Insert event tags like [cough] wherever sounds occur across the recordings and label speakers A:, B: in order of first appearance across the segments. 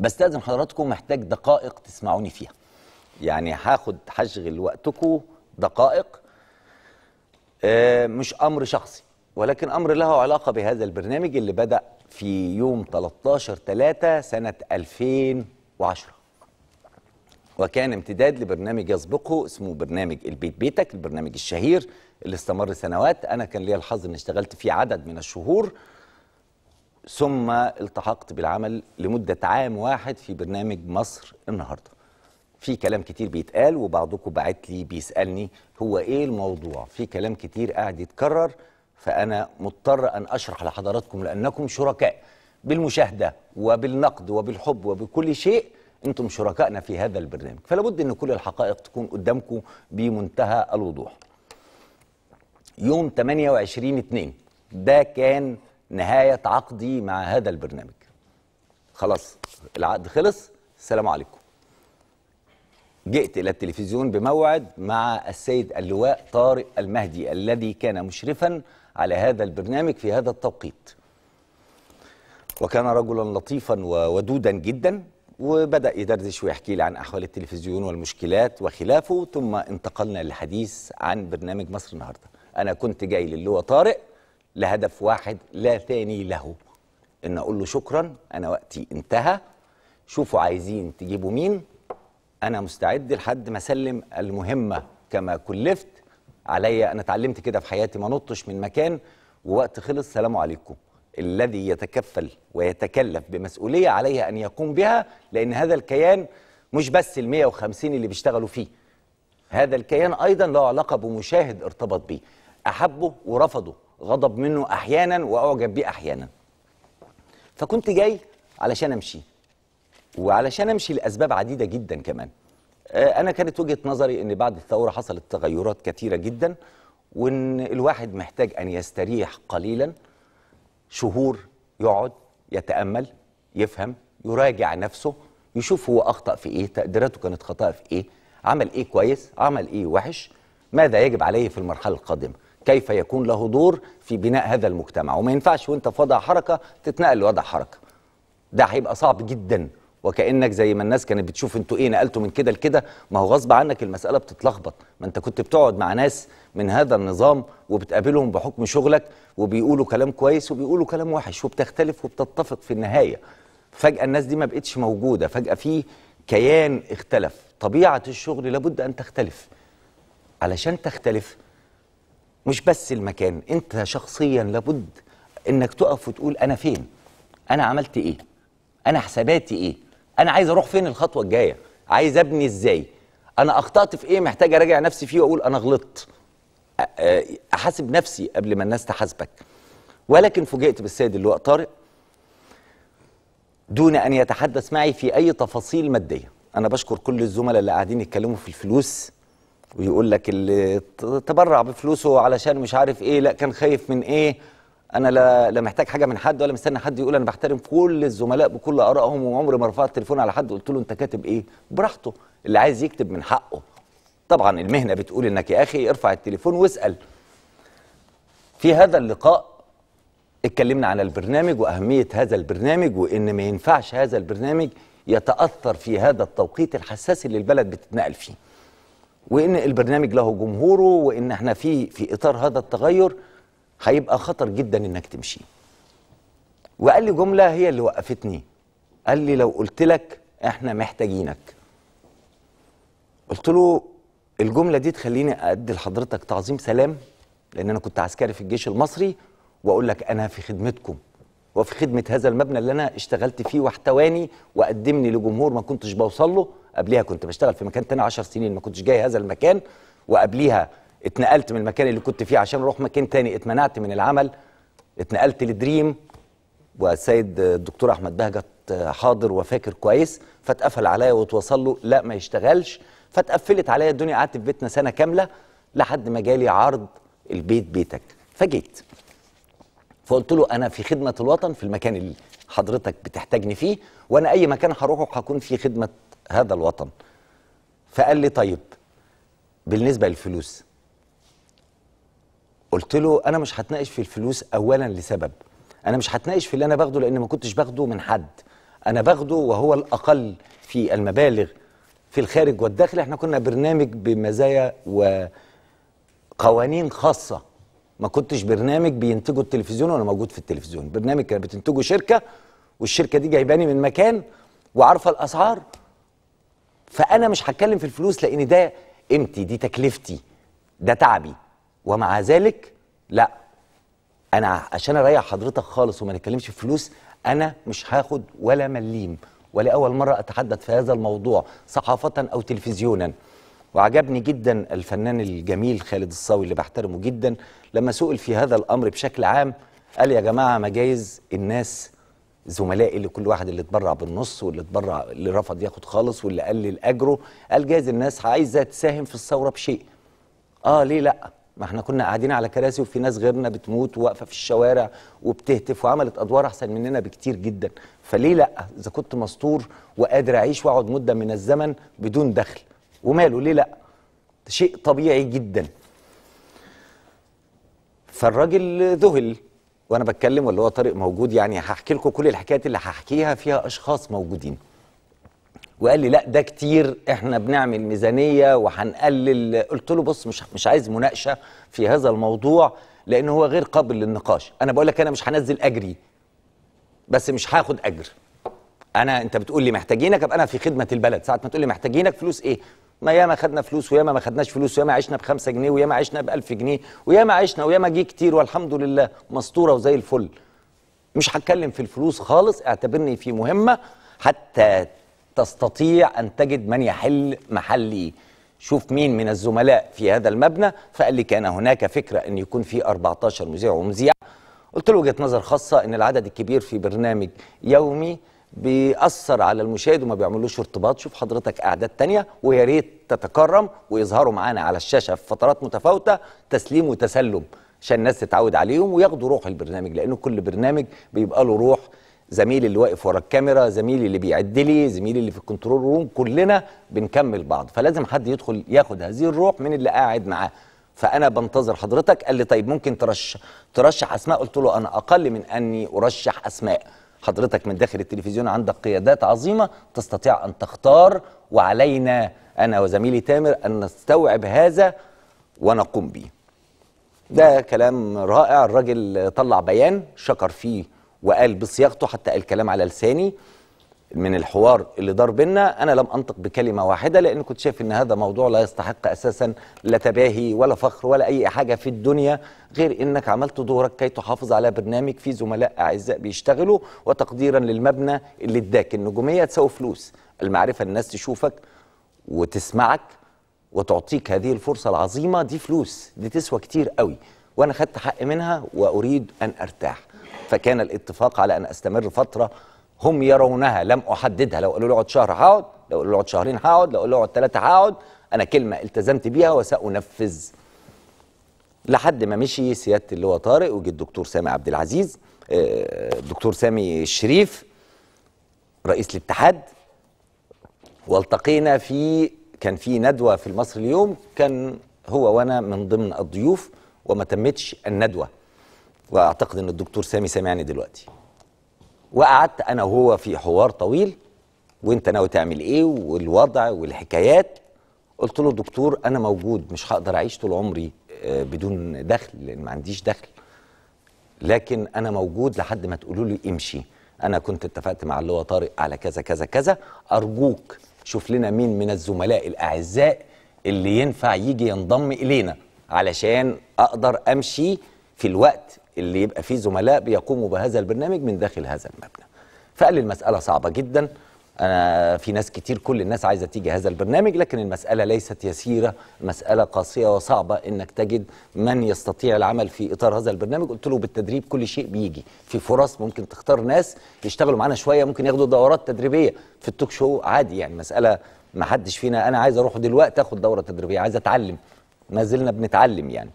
A: بستأذن حضراتكم محتاج دقائق تسمعوني فيها يعني هاخد هشغل وقتكم دقائق آه، مش أمر شخصي ولكن أمر له علاقة بهذا البرنامج اللي بدأ في يوم 13 3 سنة 2010 وكان امتداد لبرنامج يسبقه اسمه برنامج البيت بيتك البرنامج الشهير اللي استمر سنوات أنا كان لي الحظ أن اشتغلت فيه عدد من الشهور ثم التحقت بالعمل لمدة عام واحد في برنامج مصر النهاردة في كلام كتير بيتقال وبعضكم بعت لي بيسألني هو إيه الموضوع في كلام كتير قاعد يتكرر فأنا مضطر أن أشرح لحضراتكم لأنكم شركاء بالمشاهدة وبالنقد وبالحب وبكل شيء أنتم شركائنا في هذا البرنامج فلابد أن كل الحقائق تكون قدامكم بمنتهى الوضوح يوم 28 2 ده كان نهايه عقدي مع هذا البرنامج خلاص العقد خلص السلام عليكم جئت إلى التلفزيون بموعد مع السيد اللواء طارق المهدي الذي كان مشرفا على هذا البرنامج في هذا التوقيت وكان رجلا لطيفا وودودا جدا وبدأ يدردش ويحكي لي عن أحوال التلفزيون والمشكلات وخلافه ثم انتقلنا للحديث عن برنامج مصر النهاردة أنا كنت جاي للواء طارق لهدف واحد لا ثاني له ان اقول له شكرا انا وقتي انتهى شوفوا عايزين تجيبوا مين انا مستعد لحد ما اسلم المهمه كما كلفت عليا انا اتعلمت كده في حياتي ما نطش من مكان ووقت خلص سلام عليكم الذي يتكفل ويتكلف بمسؤوليه عليه ان يقوم بها لان هذا الكيان مش بس ال 150 اللي بيشتغلوا فيه هذا الكيان ايضا له علاقه بمشاهد ارتبط بيه احبه ورفضه غضب منه احيانا واعجب بيه احيانا فكنت جاي علشان امشي وعلشان امشي لاسباب عديده جدا كمان آه، انا كانت وجهه نظري ان بعد الثوره حصلت تغيرات كثيره جدا وان الواحد محتاج ان يستريح قليلا شهور يقعد يتامل يفهم يراجع نفسه يشوف هو اخطا في ايه تقديراته كانت خطأ في ايه عمل ايه كويس عمل ايه وحش ماذا يجب عليه في المرحله القادمه كيف يكون له دور في بناء هذا المجتمع وما ينفعش وانت في وضع حركه تتنقل لوضع حركه ده هيبقى صعب جدا وكانك زي ما الناس كانت بتشوف انتوا ايه نقلتوا من كده لكده ما هو غصب عنك المساله بتتلخبط ما انت كنت بتقعد مع ناس من هذا النظام وبتقابلهم بحكم شغلك وبيقولوا كلام كويس وبيقولوا كلام وحش وبتختلف وبتتفق في النهايه فجاه الناس دي ما بقتش موجوده فجاه في كيان اختلف طبيعه الشغل لابد ان تختلف علشان تختلف مش بس المكان انت شخصيا لابد انك تقف وتقول انا فين انا عملت ايه انا حساباتي ايه انا عايز اروح فين الخطوه الجايه عايز ابني ازاي انا اخطات في ايه محتاج اراجع نفسي فيه واقول انا غلطت احاسب نفسي قبل ما الناس تحاسبك ولكن فوجئت بالسيد اللواء طارق دون ان يتحدث معي في اي تفاصيل ماديه انا بشكر كل الزملاء اللي قاعدين يتكلموا في الفلوس ويقول لك اللي تبرع بفلوسه علشان مش عارف ايه لا كان خايف من ايه انا لا لا محتاج حاجه من حد ولا مستني حد يقول انا بحترم كل الزملاء بكل ارائهم وعمري ما رفعت التليفون على حد قلت له انت كاتب ايه براحته اللي عايز يكتب من حقه طبعا المهنه بتقول انك يا اخي ارفع التليفون واسال في هذا اللقاء اتكلمنا عن البرنامج واهميه هذا البرنامج وان ما ينفعش هذا البرنامج يتاثر في هذا التوقيت الحساس اللي البلد بتتنقل فيه وان البرنامج له جمهوره وان احنا في في اطار هذا التغير هيبقى خطر جدا انك تمشي وقال لي جمله هي اللي وقفتني قال لي لو قلت لك احنا محتاجينك قلت له الجمله دي تخليني ادي لحضرتك تعظيم سلام لان انا كنت عسكري في الجيش المصري واقول لك انا في خدمتكم وفي خدمه هذا المبنى اللي انا اشتغلت فيه واحتواني وقدمني لجمهور ما كنتش بوصل له قبليها كنت بشتغل في مكان تاني 10 سنين ما كنتش جاي هذا المكان وقبليها اتنقلت من المكان اللي كنت فيه عشان اروح مكان تاني اتمنعت من العمل اتنقلت لدريم والسيد الدكتور احمد بهجت حاضر وفاكر كويس فاتقفل عليا وتوصل له لا ما يشتغلش فاتقفلت عليا الدنيا قعدت في بيتنا سنه كامله لحد ما جالي عرض البيت بيتك فجيت فقلت له انا في خدمه الوطن في المكان اللي حضرتك بتحتاجني فيه وانا اي مكان هروحه هكون في خدمه هذا الوطن فقال لي طيب بالنسبة للفلوس قلت له أنا مش هتناقش في الفلوس أولا لسبب أنا مش هتناقش في اللي أنا باخده لأن ما كنتش باخده من حد أنا باخده وهو الأقل في المبالغ في الخارج والداخل احنا كنا برنامج بمزايا وقوانين خاصة ما كنتش برنامج بينتجه التلفزيون وأنا موجود في التلفزيون برنامج كانت بتنتجه شركة والشركة دي جايباني من مكان وعارفة الأسعار فانا مش هتكلم في الفلوس لان ده قيمتي دي تكلفتي ده تعبي ومع ذلك لا انا عشان اريح حضرتك خالص وما نتكلمش في فلوس انا مش هاخد ولا مليم ولاول مره اتحدث في هذا الموضوع صحافه او تلفزيونا وعجبني جدا الفنان الجميل خالد الصاوي اللي بحترمه جدا لما سئل في هذا الامر بشكل عام قال يا جماعه مجايز الناس زملائي اللي كل واحد اللي اتبرع بالنص واللي اتبرع اللي رفض ياخد خالص واللي قلل اجره قال جايز الناس عايزه تساهم في الثوره بشيء اه ليه لا ما احنا كنا قاعدين على كراسي وفي ناس غيرنا بتموت وواقفه في الشوارع وبتهتف وعملت ادوار احسن مننا بكتير جدا فليه لا اذا كنت مستور وقادر اعيش واقعد مده من الزمن بدون دخل وماله ليه لا شيء طبيعي جدا فالراجل ذهل وانا بتكلم واللي هو طارق موجود يعني هحكي لكم كل الحكايات اللي هحكيها فيها اشخاص موجودين وقال لي لا ده كتير احنا بنعمل ميزانيه وهنقلل قلت له بص مش مش عايز مناقشه في هذا الموضوع لان هو غير قابل للنقاش انا بقول لك انا مش هنزل اجري بس مش هاخد اجر انا انت بتقول لي محتاجينك ابقى انا في خدمه البلد ساعه ما تقول لي محتاجينك فلوس ايه ما ياما خدنا فلوس وياما ما خدناش فلوس وياما عشنا ب 5 جنيه وياما عشنا ب 1000 جنيه وياما عشنا وياما جه كتير والحمد لله مسطوره وزي الفل مش هتكلم في الفلوس خالص اعتبرني في مهمه حتى تستطيع ان تجد من يحل محلي شوف مين من الزملاء في هذا المبنى فقال لي كان هناك فكره ان يكون في 14 مذيع ومذيع قلت له وجهه نظر خاصه ان العدد الكبير في برنامج يومي بيأثر على المشاهد وما بيعملوش ارتباط شوف حضرتك أعداد تانية ويا ريت تتكرم ويظهروا معانا على الشاشة في فترات متفاوتة تسليم وتسلم عشان الناس تتعود عليهم وياخدوا روح البرنامج لأنه كل برنامج بيبقى له روح زميلي اللي واقف ورا الكاميرا زميلي اللي بيعد لي زميلي اللي في الكنترول روم كلنا بنكمل بعض فلازم حد يدخل ياخد هذه الروح من اللي قاعد معاه فانا بنتظر حضرتك قال لي طيب ممكن ترشح ترشح اسماء قلت له انا اقل من اني ارشح اسماء حضرتك من داخل التلفزيون عندك قيادات عظيمة تستطيع أن تختار وعلينا أنا وزميلي تامر أن نستوعب هذا ونقوم به ده نعم. كلام رائع الراجل طلع بيان شكر فيه وقال بصياغته حتى قال كلام على لساني من الحوار اللي دار بينا انا لم انطق بكلمه واحده لان كنت شايف ان هذا موضوع لا يستحق اساسا لا تباهي ولا فخر ولا اي حاجه في الدنيا غير انك عملت دورك كي تحافظ على برنامج فيه زملاء اعزاء بيشتغلوا وتقديرا للمبنى اللي اداك النجوميه تساوي فلوس المعرفه الناس تشوفك وتسمعك وتعطيك هذه الفرصه العظيمه دي فلوس دي تسوى كتير قوي وانا خدت حق منها واريد ان ارتاح فكان الاتفاق على ان استمر فتره هم يرونها لم احددها لو قالوا لي اقعد شهر هقعد لو قالوا لي اقعد شهرين هقعد لو قالوا لي اقعد ثلاثه هقعد انا كلمه التزمت بيها وسانفذ لحد ما مشي سياده اللي هو طارق وجه الدكتور سامي عبد العزيز آه، الدكتور سامي الشريف رئيس الاتحاد والتقينا في كان في ندوه في مصر اليوم كان هو وانا من ضمن الضيوف وما تمتش الندوه واعتقد ان الدكتور سامي سامعني دلوقتي وقعدت انا وهو في حوار طويل وانت ناوي تعمل ايه والوضع والحكايات قلت له دكتور انا موجود مش هقدر اعيش طول عمري آه، بدون دخل لان ما عنديش دخل لكن انا موجود لحد ما تقولوا لي امشي انا كنت اتفقت مع اللواء طارق على كذا كذا كذا ارجوك شوف لنا مين من الزملاء الاعزاء اللي ينفع يجي ينضم الينا علشان اقدر امشي في الوقت اللي يبقى فيه زملاء بيقوموا بهذا البرنامج من داخل هذا المبنى فقال لي المسألة صعبة جدا أنا في ناس كتير كل الناس عايزة تيجي هذا البرنامج لكن المسألة ليست يسيرة مسألة قاسية وصعبة إنك تجد من يستطيع العمل في إطار هذا البرنامج قلت له بالتدريب كل شيء بيجي في فرص ممكن تختار ناس يشتغلوا معانا شوية ممكن ياخدوا دورات تدريبية في التوك شو عادي يعني مسألة ما حدش فينا أنا عايز أروح دلوقتي أخد دورة تدريبية عايز أتعلم ما زلنا بنتعلم يعني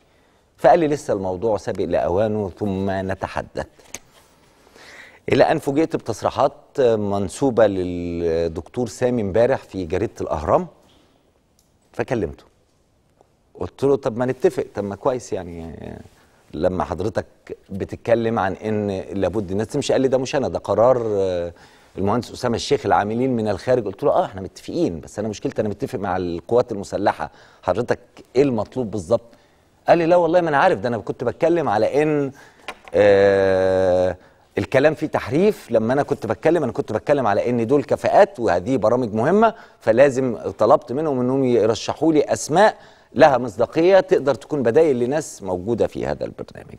A: فقال لي لسه الموضوع سابق لأوانه ثم نتحدث إلى أن فوجئت بتصريحات منسوبة للدكتور سامي امبارح في جريدة الأهرام فكلمته قلت له طب ما نتفق طب ما كويس يعني لما حضرتك بتتكلم عن ان لابد الناس تمشي قال لي ده مش انا ده قرار آه، المهندس اسامه الشيخ العاملين من الخارج قلت له اه احنا متفقين بس انا مشكلتي انا متفق مع القوات المسلحه حضرتك ايه المطلوب بالظبط قال لي لا والله ما انا عارف ده انا كنت بتكلم على ان آه الكلام فيه تحريف لما انا كنت بتكلم انا كنت بتكلم على ان دول كفاءات وهذه برامج مهمه فلازم طلبت منهم انهم يرشحوا لي اسماء لها مصداقيه تقدر تكون بدائل لناس موجوده في هذا البرنامج.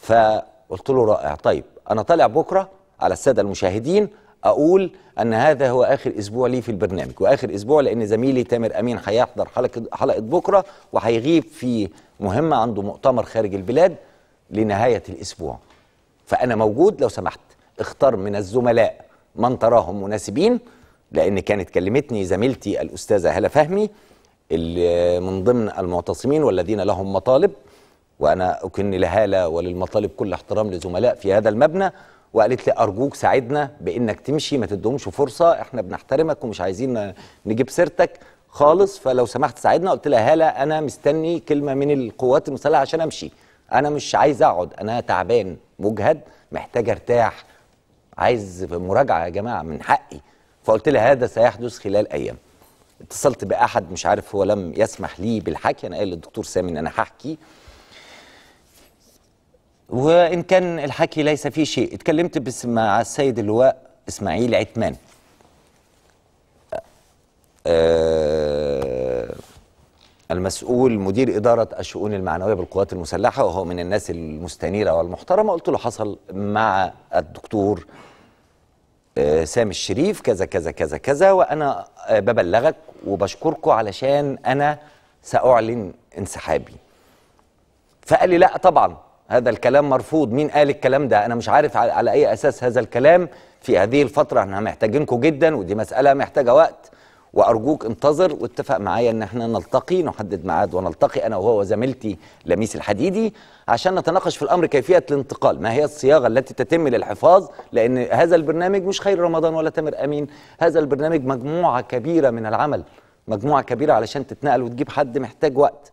A: فقلت له رائع طيب انا طالع بكره على الساده المشاهدين اقول ان هذا هو اخر اسبوع لي في البرنامج واخر اسبوع لان زميلي تامر امين هيحضر حلقه حلقه بكره وهيغيب في مهمه عنده مؤتمر خارج البلاد لنهايه الاسبوع فانا موجود لو سمحت اختار من الزملاء من تراهم مناسبين لان كانت كلمتني زميلتي الاستاذه هلا فهمي اللي من ضمن المعتصمين والذين لهم مطالب وانا اكن لهاله وللمطالب كل احترام لزملاء في هذا المبنى وقالت لي ارجوك ساعدنا بانك تمشي ما تدهمش فرصه احنا بنحترمك ومش عايزين نجيب سيرتك خالص فلو سمحت ساعدنا قلت لها هاله انا مستني كلمه من القوات المسلحه عشان امشي انا مش عايز اقعد انا تعبان مجهد محتاج ارتاح عايز مراجعه يا جماعه من حقي فقلت لها هذا سيحدث خلال ايام اتصلت باحد مش عارف هو لم يسمح لي بالحكي انا قال للدكتور سامي ان انا هحكي وإن كان الحكي ليس فيه شيء اتكلمت بس مع السيد اللواء إسماعيل عثمان أه المسؤول مدير إدارة الشؤون المعنوية بالقوات المسلحة وهو من الناس المستنيرة والمحترمة قلت له حصل مع الدكتور أه سامي الشريف كذا كذا كذا كذا وأنا أه ببلغك وبشكركم علشان أنا سأعلن انسحابي فقال لي لا طبعا هذا الكلام مرفوض مين قال الكلام ده انا مش عارف على اي اساس هذا الكلام في هذه الفتره احنا محتاجينكم جدا ودي مساله محتاجه وقت وارجوك انتظر واتفق معايا ان احنا نلتقي نحدد ميعاد ونلتقي انا وهو وزميلتي لميس الحديدي عشان نتناقش في الامر كيفيه الانتقال ما هي الصياغه التي تتم للحفاظ لان هذا البرنامج مش خير رمضان ولا تامر امين هذا البرنامج مجموعه كبيره من العمل مجموعه كبيره علشان تتنقل وتجيب حد محتاج وقت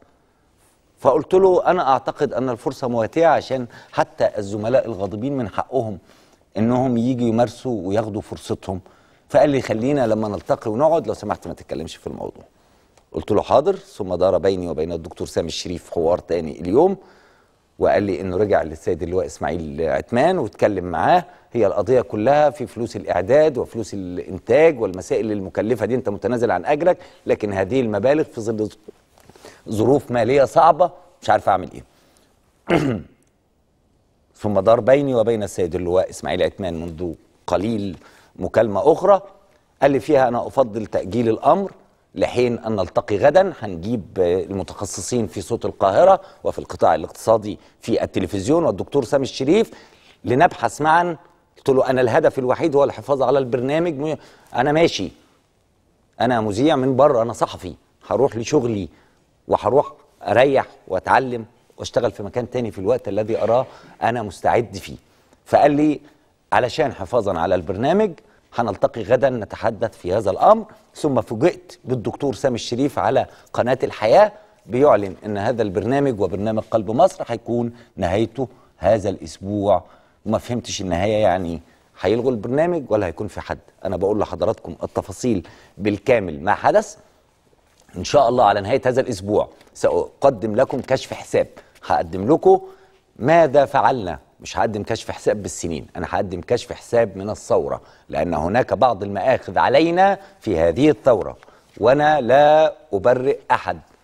A: فقلت له انا اعتقد ان الفرصه مواتيه عشان حتى الزملاء الغاضبين من حقهم انهم يجوا يمارسوا وياخدوا فرصتهم فقال لي خلينا لما نلتقي ونقعد لو سمحت ما تتكلمش في الموضوع قلت له حاضر ثم دار بيني وبين الدكتور سامي الشريف حوار تاني اليوم وقال لي انه رجع للسيد اللواء اسماعيل عتمان واتكلم معاه هي القضيه كلها في فلوس الاعداد وفلوس الانتاج والمسائل المكلفه دي انت متنازل عن اجرك لكن هذه المبالغ في ظل ظروف ماليه صعبه مش عارف اعمل ايه [clears throat] ثم دار بيني وبين السيد اللواء اسماعيل عتمان منذ قليل مكالمه اخرى قال لي فيها انا افضل تاجيل الامر لحين ان نلتقي غدا هنجيب المتخصصين في صوت القاهره وفي القطاع الاقتصادي في التلفزيون والدكتور سامي الشريف لنبحث معا قلت له انا الهدف الوحيد هو الحفاظ على البرنامج انا ماشي انا مذيع من بره انا صحفي هروح لشغلي وهروح اريح واتعلم واشتغل في مكان تاني في الوقت الذي اراه انا مستعد فيه فقال لي علشان حفاظا على البرنامج هنلتقي غدا نتحدث في هذا الامر ثم فوجئت بالدكتور سامي الشريف على قناه الحياه بيعلن ان هذا البرنامج وبرنامج قلب مصر هيكون نهايته هذا الاسبوع وما فهمتش النهايه يعني هيلغوا البرنامج ولا هيكون في حد انا بقول لحضراتكم التفاصيل بالكامل ما حدث ان شاء الله على نهايه هذا الاسبوع ساقدم لكم كشف حساب هقدم لكم ماذا فعلنا مش هقدم كشف حساب بالسنين انا هقدم كشف حساب من الثوره لان هناك بعض المآخذ علينا في هذه الثوره وانا لا ابرئ احد